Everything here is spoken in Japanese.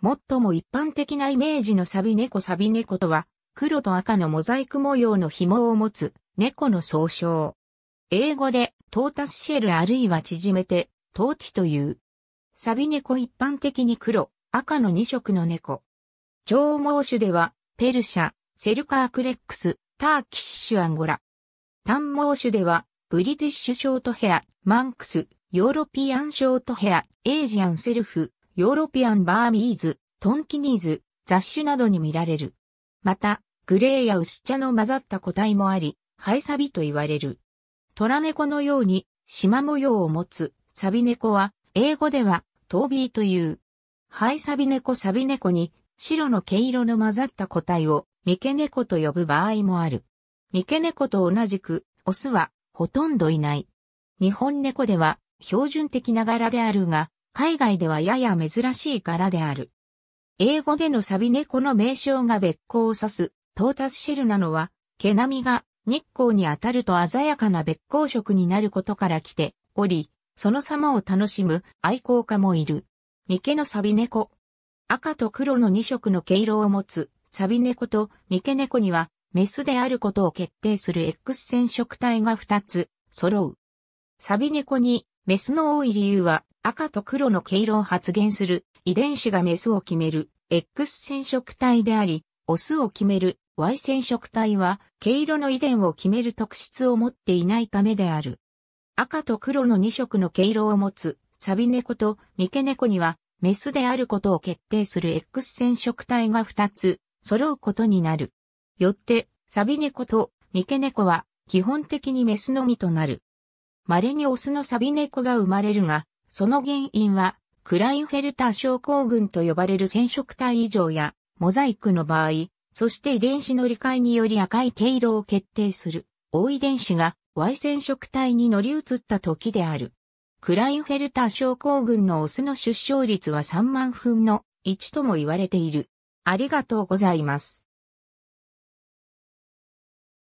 最も一般的なイメージのサビ猫サビ猫とは、黒と赤のモザイク模様の紐を持つ猫の総称。英語でトータスシェルあるいは縮めてトーチという。サビ猫一般的に黒、赤の2色の猫。長毛種ではペルシャ、セルカークレックス、ターキッシュアンゴラ。短毛種ではブリティッシュショートヘア、マンクス、ヨーロピアンショートヘア、エイジアンセルフ、ヨーロピアン・バーミーズ、トンキニーズ、雑種などに見られる。また、グレーや薄茶の混ざった個体もあり、ハイサビと言われる。虎猫のように、縞模様を持つ、サビ猫は、英語では、トービーという。ハイサビ猫サビ猫に、白の毛色の混ざった個体を、三毛猫と呼ぶ場合もある。三毛猫と同じく、オスは、ほとんどいない。日本猫では、標準的な柄であるが、海外ではやや珍しい柄である。英語でのサビ猫の名称が別光を指す、トータスシェルなのは、毛並みが日光に当たると鮮やかな別光色になることから来ており、その様を楽しむ愛好家もいる。三毛のサビ猫。赤と黒の2色の毛色を持つサビ猫と三毛猫には、メスであることを決定する X 染色体が2つ揃う。サビ猫にメスの多い理由は、赤と黒の毛色を発現する遺伝子がメスを決める X 染色体であり、オスを決める Y 染色体は毛色の遺伝を決める特質を持っていないためである。赤と黒の2色の毛色を持つサビ猫と三毛猫にはメスであることを決定する X 染色体が2つ揃うことになる。よってサビ猫と三毛猫は基本的にメスのみとなる。稀にオスのサビ猫が生まれるが、その原因は、クラインフェルター症候群と呼ばれる染色体異常や、モザイクの場合、そして遺伝子の理解により赤い毛色を決定する、O 遺伝子が Y 染色体に乗り移った時である。クラインフェルター症候群のオスの出生率は3万分の1とも言われている。ありがとうございます。